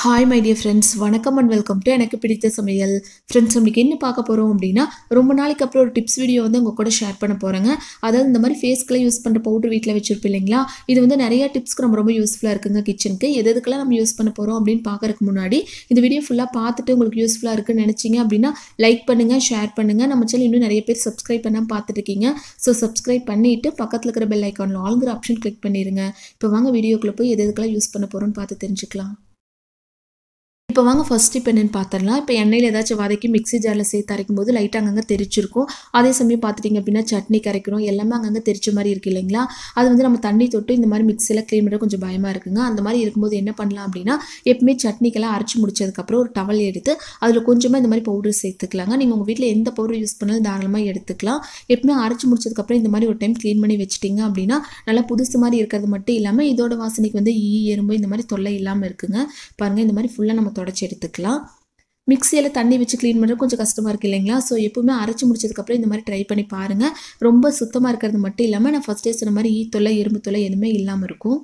hi my dear friends வணக்கம் and welcome to எனக்கு பிடித்த சமையல் ஃப்ரெண்ட்ஸ் நம்மளுக்கு என்ன பார்க்க போகிறோம் அப்படின்னா ரொம்ப நாளைக்கு அப்புறம் ஒரு டிப்ஸ் வீடியோ வந்து உங்கள் கூட ஷேர் பண்ண போகிறேங்க அதாவது இந்த மாதிரி ஃபேஸ்க்கெலாம் யூஸ் பண்ணுற பவுடர் வீட்டில் வச்சிருப்போம் இல்லைங்களா இது வந்து நிறைய டிப்ஸ்க்கு நம்ம ரொம்ப யூஸ்ஃபுல்லாக இருக்குங்க கிச்சனுக்கு எது எதுக்கெல்லாம் நம்ம யூஸ் பண்ண போகிறோம் அப்படின்னு பார்க்கறதுக்கு முன்னாடி இந்த வீடியோ ஃபுல்லாக பார்த்துட்டு உங்களுக்கு யூஸ்ஃபுல்லாக இருக்குன்னு நினச்சிங்க அப்படின்னா லைக் பண்ணுங்கள் ஷேர் பண்ணுங்கள் நம்ம சேனல் இன்னும் நிறைய பேர் சப்ஸ்கிரைப் பண்ணால் பார்த்துட்டு இருக்கீங்க ஸோ சப்ஸ்கிரைப் பண்ணிவிட்டு பக்கத்தில் இருக்கிற பெல் ஐக்கானில் ஆளுங்கிற ஆப்ஷன் கிளிக் பண்ணிடுங்க இப்போ வாங்க வீடியோக்குள்ளே போய் எது எதுக்கெல்லாம் யூஸ் பண்ண போகிறோம்னு பார்த்து தெரிஞ்சுக்கலாம் இப்போ வாங்க ஃபஸ்ட் இப்போ என்னென்னு பார்த்துடலாம் இப்போ எண்ணெயில் ஏதாச்சும் வதக்கி மிக்ஸி ஜாரில் சேர்த்து அரைக்கும் போது லைட்டாக அங்கங்கே தெரிச்சிருக்கும் அதே சமயம் பார்த்துட்டிங்க அப்படின்னா சட்னி கரைக்கிறோம் எல்லாமே அங்கங்கே தெரிச்ச மாதிரி இருக்குது இல்லைங்களா அது வந்து நம்ம தண்ணி தொட்டு இந்த மாதிரி மிக்சியில் க்ளீன் பண்ணுறது கொஞ்சம் பயமாக இருக்குங்க அந்த மாதிரி இருக்கும்போது என்ன பண்ணலாம் அப்படின்னா எப்பவுமே சட்னிக்கெல்லாம் அரைச்சி முடிச்சதுக்கப்புறம் ஒரு டவல் எடுத்து அதில் கொஞ்சமாக இந்த மாதிரி பவுடர் சேர்த்துக்கலாங்க நீங்கள் உங்கள் வீட்டில் எந்த பவுடர் யூஸ் பண்ணாலும் தாராளமாக எடுத்துக்கலாம் எப்பவுமே அரைச்சி முடிச்சதுக்கப்புறம் இந்த மாதிரி ஒரு டைம் க்ளீன் பண்ணி வச்சிட்டிங்க அப்படின்னா நல்லா புதுசு மாதிரி இருக்கிறது மட்டும் இல்லாமல் இதோட வாசனைக்கு வந்து ஈ எறும்பு இந்த மாதிரி தொல்லை இல்லாமல் இருக்குங்க பாருங்கள் இந்த மாதிரி ஃபுல்லாக நம்ம தொடச்சி எடுத்துக்கலாம் மிக்சியில் தண்ணி வச்சு க்ளீன் பண்ணுறது கொஞ்சம் கஷ்டமாக இருக்குது இல்லைங்களா ஸோ எப்பவுமே அரைச்சி முடிச்சதுக்கப்புறம் இந்த மாதிரி ட்ரை பண்ணி பாருங்கள் ரொம்ப சுத்தமாக இருக்கிறது மட்டும் இல்லாமல் நான் ஃபஸ்ட்டே சொன்ன மாதிரி ஈ தொல்லை எறும்பு தொல்லை எதுவுமே இல்லாமல் இருக்கும்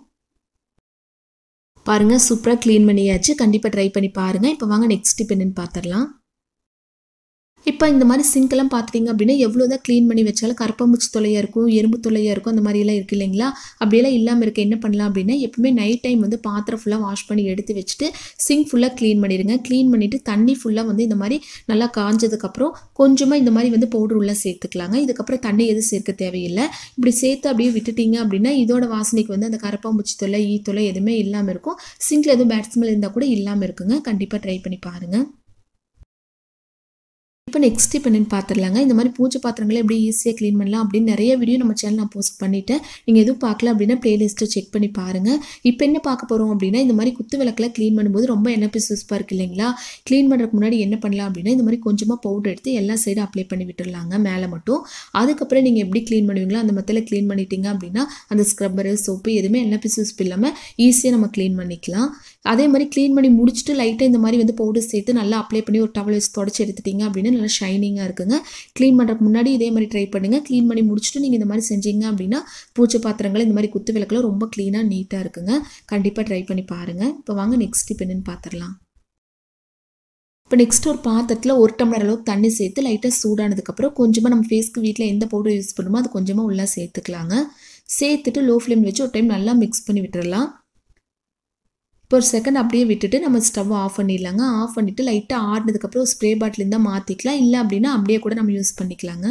பாருங்கள் சூப்பராக க்ளீன் பண்ணியாச்சு கண்டிப்பாக ட்ரை பண்ணி பாருங்கள் இப்போ வாங்க நெக்ஸ்ட் டிப் என்னென்னு பார்த்துடலாம் இப்போ இந்த மாதிரி சிங்க்கெல்லாம் பார்த்துட்டிங்க அப்படின்னா எவ்வளோ தான் க்ளீன் பண்ணி வச்சாலும் கரப்பாம்பூச்சி தொலையாக இருக்கும் எறும்பு தொல்லையாக இருக்கும் அந்த மாதிரிலாம் இருக்குது இல்லைங்களா அப்படியெல்லாம் இல்லாமல் இருக்க என்ன பண்ணலாம் அப்படின்னா எப்பவுமே நைட் டைம் வந்து பாத்திரம் ஃபுல்லாக வாஷ் பண்ணி எடுத்து வச்சுட்டு சிங்க் ஃபுல்லாக க்ளீன் பண்ணிடுங்க க்ளீன் பண்ணிவிட்டு தண்ணி ஃபுல்லாக வந்து இந்த மாதிரி நல்லா காஞ்சதுக்கப்புறம் கொஞ்சமாக இந்த மாதிரி வந்து பவுடர் உள்ளே சேர்த்துக்கலாங்க இதுக்கப்புறம் தண்ணி எதுவும் சேர்க்க தேவையில்லை இப்படி சேர்த்து அப்படியே விட்டுட்டிங்க அப்படின்னா இதோட வாசனைக்கு வந்து அந்த கரப்பாம்பூச்சி தொலை ஈ தொலை எதுவுமே இல்லாமல் இருக்கும் சிங்கில் எதுவும் பேட்ஸ்மெல் இருந்தால் கூட இல்லாமல் இருக்குங்க கண்டிப்பாக ட்ரை பண்ணி பாருங்கள் இப்போ நெக்ஸ்ட் இப்போ என்னென்னு பார்த்துடலாங்க இந்த மாதிரி பூஜை பாத்திரங்களை எப்படி ஈஸியாக க்ளீன் பண்ணலாம் அப்படின்னு நிறைய வீடியோ நம்ம சேனல் நான் போஸ்ட் பண்ணிவிட்டேன் நீங்கள் எதுவும் பார்க்கல அப்படின்னா ப்ளேலிஸ்ட்டை செக் பண்ணி பாருங்கள் இப்போ என்ன பார்க்க போகிறோம் அப்படின்னா இந்த மாதிரி குத்து விளக்கில் க்ளீன் பண்ணும்போது ரொம்ப என்ன பீஸ் யூஸ்ஃபாக இருக்குது இல்லைங்களா க்ளீன் பண்ணுறதுக்கு முன்னாடி என்ன பண்ணலாம் அப்படின்னா இந்த மாதிரி கொஞ்சமாக பவுடர் எடுத்து எல்லா சைடும் அப்ளை பண்ணி விட்டுடலாங்க மேலே மட்டும் அதுக்கப்புறம் நீங்கள் எப்படி க்ளீன் பண்ணுவீங்களோ அந்த மத்தியில் க்ளீன் பண்ணிட்டீங்க அப்படின்னா அந்த ஸ்க்ரப்பரு சோப்பு எதுவுமே என்ன பீஸ் இல்லாமல் ஈஸியாக நம்ம க்ளீன் பண்ணிக்கலாம் அதே மாதிரி க்ளீன் பண்ணி முடிச்சுட்டு லைட்டாக இந்த மாதிரி வந்து பவுடர் சேர்த்து நல்லா அப்ளை பண்ணி ஒரு டவல் வச்சு தொடச்சி எடுத்துட்டீங்க அப்படின்னா நல்லா ஷைனிங்காக இருக்குங்க க்ளீன் பண்ணுறதுக்கு முன்னாடி இதே மாதிரி ட்ரை பண்ணுங்கள் க்ளீன் பண்ணி முடிச்சுட்டு நீங்கள் இந்த மாதிரி செஞ்சீங்க அப்படின்னா பூச்சை பாத்திரங்கள் இந்த மாதிரி குத்து விளக்கெல்லாம் ரொம்ப க்ளீனாக நீட்டாக இருக்குங்க கண்டிப்பாக ட்ரை பண்ணி பாருங்கள் இப்போ வாங்க நெக்ஸ்ட் டிப் என்னென்னு பார்த்துடலாம் இப்போ நெக்ஸ்ட் ஒரு பாத்திரத்தில் ஒரு டம்ளர் அளவுக்கு தண்ணி சேர்த்து லைட்டாக சூடானதுக்கப்புறம் கொஞ்சமாக நம்ம ஃபேஸ்க்கு வீட்டில் எந்த பவுடர் யூஸ் பண்ணுமோ அது கொஞ்சமாக உள்ளே சேர்த்துக்கலாங்க சேர்த்துட்டு லோ ஃப்ளேம் வச்சு ஒரு டைம் நல்லா மிக்ஸ் பண்ணி விட்டுடலாம் இப்போ ஒரு செகண்ட் அப்படியே விட்டுட்டு நம்ம ஸ்டவ் ஆஃப் பண்ணிடலாங்க ஆஃப் பண்ணிவிட்டு லைட்டாக ஆடினதுக்கப்புறம் ஸ்ப்ரே பாட்டில் இருந்தால் மாற்றிக்கலாம் இல்லை அப்படின்னா அப்படியே கூட நம்ம யூஸ் பண்ணிக்கலாங்க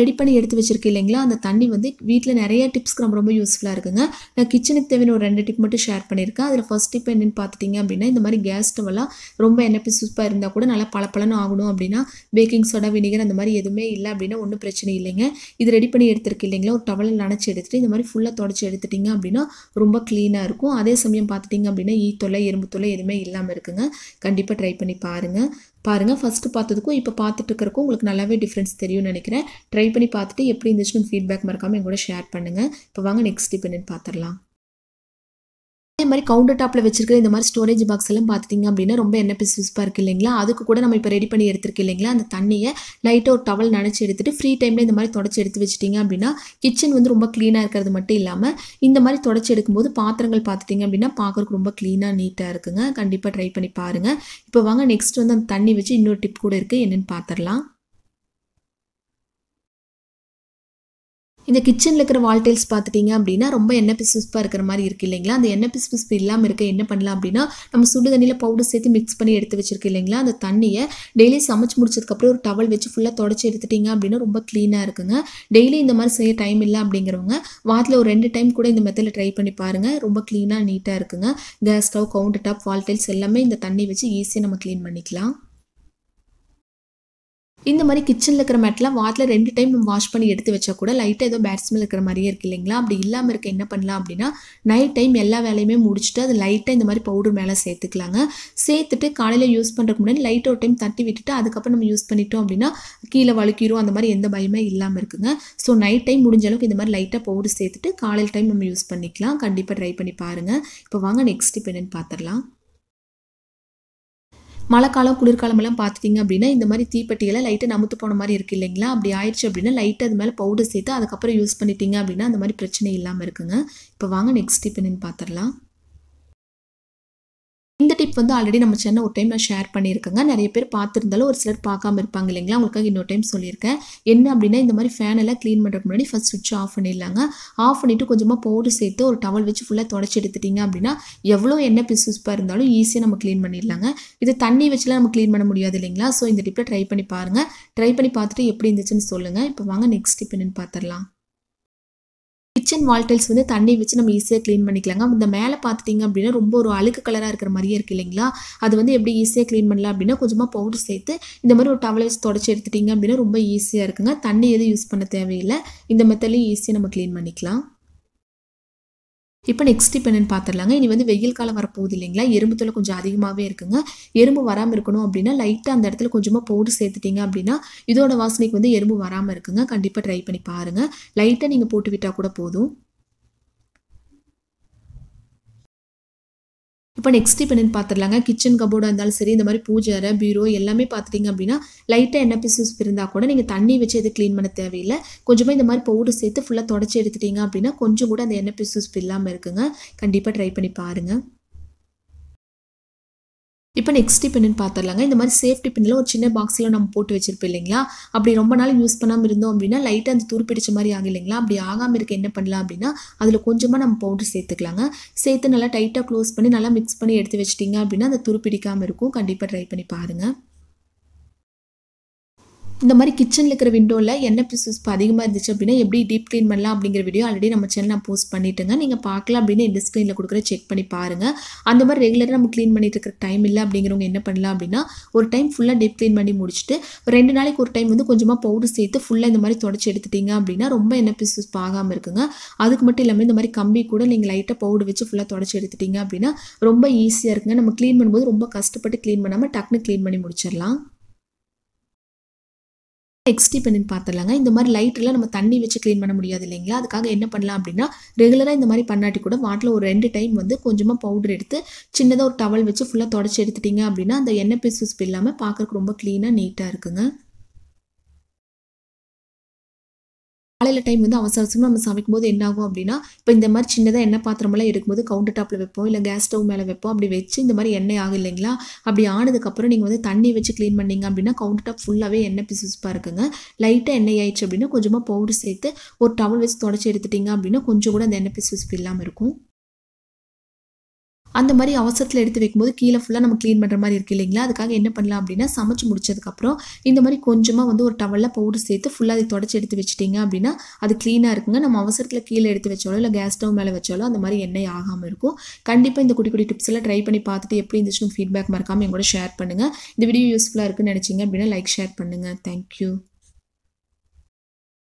ரெடி பண்ணி எடுத்து வச்சிருக்கு இல்லைங்களா அந்த தண்ணி வந்து வீட்டில் நிறைய டிப்ஸ்க்கு ரொம்ப ரொம்ப யூஸ்ஃபுல்லாக இருக்குங்க நான் கிச்சனுக்கு தேவையான ஒரு ரெண்டு டிப் மட்டும் ஷேர் பண்ணியிருக்கேன் அதில் ஃபஸ்ட் டிப் என்னென்னு பார்த்துட்டிங்க அப்படின்னா இந்த மாதிரி கேஸ் ஸ்டவ்லாம் ரொம்ப எண்ணெய் சூப்பாக இருந்தால் கூட நல்லா பளபளன்னு ஆகணும் அப்படின்னா பேக்கிங் சோடா வினிகர் அந்த மாதிரி எதுவுமே இல்லை அப்படின்னா ஒன்றும் பிரச்சனை இல்லைங்க இது ரெடி பண்ணி எடுத்துருக்கு இல்லைங்களா ஒரு டவலில் நினச்சி எடுத்துகிட்டு இந்த மாதிரி ஃபுல்லாக தொடச்சி எடுத்துட்டிங்க அப்படின்னா ரொம்ப க்ளீனாக இருக்கும் அதே சமயம் பார்த்துட்டிங்க அப்படின்னா ஈ தொலை எறும்பு தொலை எதுவுமே இல்லாமல் இருக்குங்க கண்டிப்பாக ட்ரை பண்ணி பாருங்கள் பாருங்கள் ஃபஸ்ட்டு பார்த்ததுக்கும் இப்போ பார்த்துட்டு இருக்கிறக்கும் உங்களுக்கு நல்லாவே டிஃப்ரென்ஸ் தெரியும்னு நினைக்கிறேன் ட்ரை ட்ரை பண்ணி பார்த்துட்டு எப்படி இருந்துச்சுன்னு ஃபீட்பேக் மறக்காமல் எங்கூட ஷேர் பண்ணுங்கள் இப்போ வாங்க நெக்ஸ்ட் டிப் என்னென்னு பார்த்துடலாம் அதே மாதிரி கவுண்டர் டாப்பில் வச்சிருக்கிற இந்த மாதிரி ஸ்டோரேஜ் பாக்ஸ் எல்லாம் பார்த்துட்டிங்க அப்படின்னா ரொம்ப என்ன பிஸ் யூஸ்ஃபாக இருக்குது இல்லைங்களா அதுக்கு கூட நம்ம இப்போ ரெடி பண்ணி எடுத்துருக்கு இல்லைங்களா அந்த தண்ணியை லைட்டாக ஒரு டவல் நினச்சி எடுத்துகிட்டு ஃப்ரீ டைமில் இந்த மாதிரி தொடச்சி எடுத்து வச்சிட்டிங்க அப்படின்னா கிச்சன் வந்து ரொம்ப க்ளீனாக இருக்கிறது மட்டும் இல்லாமல் இந்த மாதிரி தொடச்சி எடுக்கும்போது பாத்திரங்கள் பார்த்துட்டிங்க அப்படின்னா பார்க்குறக்கு ரொம்ப க்ளீனாக நீட்டாக இருக்குங்க கண்டிப்பாக ட்ரை பண்ணி பாருங்கள் இப்போ வாங்க நெக்ஸ்ட் வந்து அந்த தண்ணி வச்சு இன்னொரு டிப் கூட இருக்குது என்னென்னு பார்த்துடலாம் இந்த கிச்சனில் இருக்கிற வால்டைல்ஸ் பார்த்துட்டிங்க அப்படின்னா ரொம்ப எண்ணெய் பிசு பிசுப்பாக இருக்கிற மாதிரி இருக்குது இல்லைங்களா அந்த எண்ணெய் பிசு பிசுப்பு இல்லாமல் இருக்க என்ன பண்ணலாம் அப்படின்னா நம்ம சுடு தண்ணியில் பவுடர் சேர்த்து மிக்ஸ் பண்ணி எடுத்து வச்சிருக்கு இல்லைங்களா அந்த தண்ணியை டெய்லி சமைச்சு முடிச்சதுக்கப்புறம் ஒரு டவல் வச்சு ஃபுல்லாக தொடச்சி எடுத்துட்டிங்க அப்படின்னா ரொம்ப க்ளீனாக இருக்குங்க டெய்லி இந்த மாதிரி செய்ய டைம் இல்லை அப்படிங்கிறவங்க வாரத்தில் ஒரு ரெண்டு டைம் கூட இந்த மெத்தடில் ட்ரை பண்ணி பாருங்கள் ரொம்ப க்ளீனாக நீட்டாக இருக்குங்க gas stove counter top wall tiles எல்லாமே இந்த தண்ணி வச்சு ஈஸியாக நம்ம க்ளீன் பண்ணிக்கலாம் இந்த மாதிரி கிச்சனில் இருக்கிற மேட்லாம் வாரத்தில் ரெண்டு டைம் நம்ம வாஷ் பண்ணி எடுத்து வச்சா கூட லைட்டாக ஏதோ பேட் இருக்கிற மாதிரியே இருக்குது இல்லைங்களா அப்படி இல்லாமல் இருக்க என்ன பண்ணலாம் அப்படின்னா நைட் டைம் எல்லா வேலையுமே முடிச்சுட்டு அது லைட்டாக இந்த மாதிரி பவுடர் மேலே சேர்த்துக்கலாங்க சேர்த்துட்டு காலையில் யூஸ் பண்ணுறதுக்கு முன்னாடி லைட்டாக ஒரு டைம் தட்டி விட்டுட்டு அதுக்கப்புறம் நம்ம யூஸ் பண்ணிட்டோம் அப்படின்னா கீழே வழுக்கிரும் அந்த மாதிரி எந்த பயமே இல்லாமல் இருக்குங்க ஸோ நைட் டைம் முடிஞ்ச அளவுக்கு இந்த மாதிரி லைட்டாக பவுடர் சேர்த்துட்டு காலையில் டைம் நம்ம யூஸ் பண்ணிக்கலாம் கண்டிப்பாக ட்ரை பண்ணி பாருங்கள் இப்போ வாங்க நெக்ஸ்ட் இப்போ என்னென்னு பார்த்துடலாம் மழை காலம் குளிர்காலமெல்லாம் பார்த்துட்டிங்க அப்படின்னா இந்த மாதிரி தீப்பெட்டிகளை லைட்டாக நமுத்து போன மாதிரி இருக்குது இல்லைங்களா அப்படி ஆயிடுச்சு அப்படின்னா லைட்டு அது மேலே பவுடர் சேர்த்து அதுக்கப்புறம் யூஸ் பண்ணிட்டீங்க அப்படின்னா அந்த மாதிரி பிரச்சனை இல்லாமல் இருக்குங்க இப்போ வாங்க நெக்ஸ்ட் டிப் என்னன்னு பார்த்துடலாம் இந்த டிப் வந்து ஆல்ரெடி நம்ம சேனல் ஒரு டைம் நான் ஷேர் பண்ணியிருக்கேங்க நிறைய பேர் பார்த்துருந்தாலும் ஒரு சிலர் பார்க்காம இருப்பாங்க இல்லைங்களா உங்களுக்காக இன்னொரு டைம் சொல்லியிருக்கேன் என்ன அப்படின்னா இந்த மாதிரி ஃபேன் எல்லாம் க்ளீன் பண்ணுறதுக்கு முன்னாடி ஃபஸ்ட் சுவிட்ச் ஆஃப் பண்ணிடலாங்க ஆஃப் பண்ணிவிட்டு கொஞ்சமாக பவுடர் சேர்த்து ஒரு டவல் வச்சு ஃபுல்லாக தொடச்சி எடுத்துட்டிங்க அப்படின்னா எவ்வளோ எண்ணெய் பிசுஸ்பாக இருந்தாலும் ஈஸியாக நம்ம க்ளீன் பண்ணிடலாங்க இது தண்ணி வச்சுலாம் நம்ம க்ளீன் பண்ண முடியாது இல்லைங்களா ஸோ இந்த டிப்பில் ட்ரை பண்ணி பாருங்கள் ட்ரை பண்ணி பார்த்துட்டு எப்படி இருந்துச்சுன்னு சொல்லுங்கள் இப்போ வாங்க நெக்ஸ்ட் டிப் என்னென்னு பார்த்துடலாம் கிச்சன் வால்டல்ஸ் வந்து தண்ணி வச்சு நம்ம ஈஸியாக க்ளீன் பண்ணிக்கலாங்க இந்த மேலே பார்த்துட்டிங்க அப்படின்னா ரொம்ப ஒரு அழுக்கு கலராக இருக்கிற மாதிரியே இருக்குது இல்லைங்களா அது வந்து எப்படி ஈஸியாக க்ளீன் பண்ணலாம் அப்படின்னா கொஞ்சமாக பவுடர் சேர்த்து இந்த மாதிரி ஒரு டவலை வச்சு தொடச்சி எடுத்துட்டிங்க அப்படின்னா ரொம்ப ஈஸியாக இருக்குங்க தண்ணி எதுவும் யூஸ் பண்ண தேவையில்லை இந்த மெத்தட்லேயும் ஈஸியாக நம்ம க்ளீன் பண்ணிக்கலாம் இப்போ நெக்ஸ்ட் இப்போ என்னென்னு பார்த்துடலாங்க இனி வந்து வெயில் காலம் வரப்போகுது இல்லைங்களா எறும்பு தொலை கொஞ்சம் அதிகமாகவே இருக்குங்க எறும்பு வராமல் இருக்கணும் அப்படின்னா லைட்டாக அந்த இடத்துல கொஞ்சமாக போட்டு சேர்த்துட்டிங்க அப்படின்னா இதோட வாசனைக்கு வந்து எறும்பு வராமல் இருக்குங்க கண்டிப்பாக ட்ரை பண்ணி பாருங்கள் லைட்டாக நீங்கள் போட்டு விட்டால் கூட போதும் இப்போ நெக்ஸ்ட் இப்போ என்னென்னு பார்த்துடலாங்க கிச்சன் கபோர்டாக இருந்தாலும் சரி இந்த மாதிரி பூஜை அறை பீரோ எல்லாமே பார்த்துட்டிங்க அப்படின்னா லைட்டாக என்ன பீசஸ் இருந்தால் கூட நீங்கள் தண்ணி வச்சு எது க்ளீன் பண்ண தேவையில்லை கொஞ்சமாக இந்த மாதிரி பவுடர் சேர்த்து ஃபுல்லாக தொடச்சி எடுத்துட்டிங்க அப்படின்னா கொஞ்சம் கூட அந்த எண்ணெய் பீசஸ் இல்லாமல் இருக்குங்க கண்டிப்பாக ட்ரை பண்ணி பாருங்கள் இப்போ நெக்ஸ்ட் பின்னு பார்த்துடலாங்க இந்த மாதிரி சேஃப்டி பின்னில் ஒரு சின்ன பாக்ஸில் நம்ம போட்டு வச்சிருப்போம் இல்லைங்களா அப்படி ரொம்ப நாள் யூஸ் பண்ணாமல் இருந்தோம் அப்படின்னா லைட்டாக அந்த துருப்பிடிச்ச மாதிரி ஆகும் இல்லைங்களா அப்படி ஆகாமல் இருக்க என்ன பண்ணலாம் அப்படின்னா அதில் கொஞ்சமாக நம்ம பவுடர் சேர்த்துக்கலாங்க சேர்த்து நல்லா டைட்டாக க்ளோஸ் பண்ணி நல்லா மிக்ஸ் பண்ணி எடுத்து வச்சிட்டிங்க அப்படின்னா அந்த துருப்பிடிக்காமல் இருக்கும் கண்டிப்பாக ட்ரை பண்ணி பாருங்கள் இந்த மாதிரி கிச்சனில் இருக்கிற விண்டோவில் எண்ணெய் பிசூஸ் இப்போ அதிகமாக இருந்துச்சு அப்படின்னா எப்படி டீப் க்ளீன் பண்ணலாம் அப்படிங்கிற வீடியோ ஆல்ரெடி நம்ம சேனல் நான் போஸ்ட் பண்ணிட்டுங்க நீங்கள் பார்க்கலாம் அப்படின்னு இந்த ஸ்க்ரீனில் கொடுக்குற செக் பண்ணி பாருங்கள் அந்த மாதிரி ரெகுலராக நம்ம க்ளீன் பண்ணிட்டு இருக்கிற டைம் இல்லை அப்படிங்கிறவங்க என்ன பண்ணலாம் அப்படின்னா ஒரு டைம் ஃபுல்லாக டீப் க்ளீன் பண்ணி முடிச்சுட்டு ரெண்டு நாளைக்கு ஒரு டைம் வந்து கொஞ்சமாக பவுடர் சேர்த்து ஃபுல்லாக இந்த மாதிரி தொடச்சி எடுத்துட்டீங்க அப்படின்னா ரொம்ப என்ன பிசூஸ் ஆகாமல் இருக்குங்க அதுக்கு மட்டும் இல்லாமல் இந்த மாதிரி கம்பி கூட நீங்கள் லைட்டாக பவுடர் வச்சு ஃபுல்லாக தொடச்சி எடுத்துட்டீங்க அப்படின்னா ரொம்ப ஈஸியாக இருக்குங்க நம்ம க்ளீன் பண்ணும்போது ரொம்ப கஷ்டப்பட்டு க்ளீன் பண்ணாமல் டக்குன்னு க்ளீன் பண்ணி முடிச்சிடலாம் எக்ஸ்டி பண்ணி பார்த்துடலாங்க இந்த மாதிரி லைட்டெல்லாம் நம்ம தண்ணி வச்சு க்ளீன் பண்ண முடியாது இல்லைங்களா அதுக்காக என்ன பண்ணலாம் அப்படின்னா ரெகுலராக இந்த மாதிரி பண்ணாட்டி கூட வாட்டில் ஒரு ரெண்டு டைம் வந்து கொஞ்சமாக பவுடர் எடுத்து சின்னதாக ஒரு டவல் வச்சு ஃபுல்லாக தொடச்சி எடுத்துட்டிங்க அப்படின்னா அந்த எண்ணெய் பீஸ் இல்லாமல் பார்க்குறக்கு ரொம்ப க்ளீனாக நீட்டாக இருக்குங்க காலையில் டைம் வந்து அவசர அவசரமாக நம்ம சமைக்கும் போது ஆகும் அப்படின்னா இப்போ இந்த மாதிரி சின்னதாக எண்ணெய் பாத்திரமெல்லாம் இருக்கும்போது கவுண்டர் டாப்பில் வைப்போம் இல்லை கேஸ் ஸ்டவ் மேலே வைப்போம் அப்படி வச்சு இந்த மாதிரி எண்ணெய் ஆகும் இல்லைங்களா அப்படி ஆனதுக்கப்புறம் நீங்கள் வந்து தண்ணி வச்சு க்ளீன் பண்ணிங்க அப்படின்னா கவுண்டர் டாப் ஃபுல்லாகவே எண்ணெய் பிசுப்பாக இருக்குங்க லைட்டாக எண்ணெய் ஆயிடுச்சு அப்படின்னா கொஞ்சமாக பவுடர் சேர்த்து ஒரு டவல் வச்சு தொடச்சி எடுத்துட்டிங்க அப்படின்னா கொஞ்சம் கூட அந்த எண்ணெய் பிசுப்பு இல்லாமல் இருக்கும் அந்த மாதிரி அவசரத்தில் எடுத்து வைக்கும்போது கீழே ஃபுல்லாக நம்ம க்ளீன் பண்ணுற மாதிரி இருக்குது இல்லைங்களா அதுக்காக என்ன பண்ணலாம் அப்படின்னா சமைச்சு முடிச்சதுக்கப்புறம் இந்த மாதிரி கொஞ்சமாக வந்து ஒரு டவலில் பவுடர் சேர்த்து ஃபுல்லாக அதை தொடச்சி எடுத்து வச்சிட்டிங்க அப்படின்னா அது க்ளீனாக இருக்குங்க நம்ம அவசரத்தில் கீழே எடுத்து வச்சாலோ இல்லை கேஸ் ஸ்டவ் மேலே வச்சாலோ அந்த மாதிரி எண்ணெய் ஆகாமல் இருக்கும் கண்டிப்பாக இந்த குட்டி குட்டி டிப்ஸ் எல்லாம் ட்ரை பண்ணி பார்த்துட்டு எப்படி இருந்துச்சுன்னு ஃபீட்பேக் மறக்காமல் எங்கூட ஷேர் பண்ணுங்கள் இந்த வீடியோ யூஸ்ஃபுல்லாக இருக்குன்னு நினச்சிங்க அப்படின்னா லைக் ஷேர் பண்ணுங்கள் தேங்க்யூ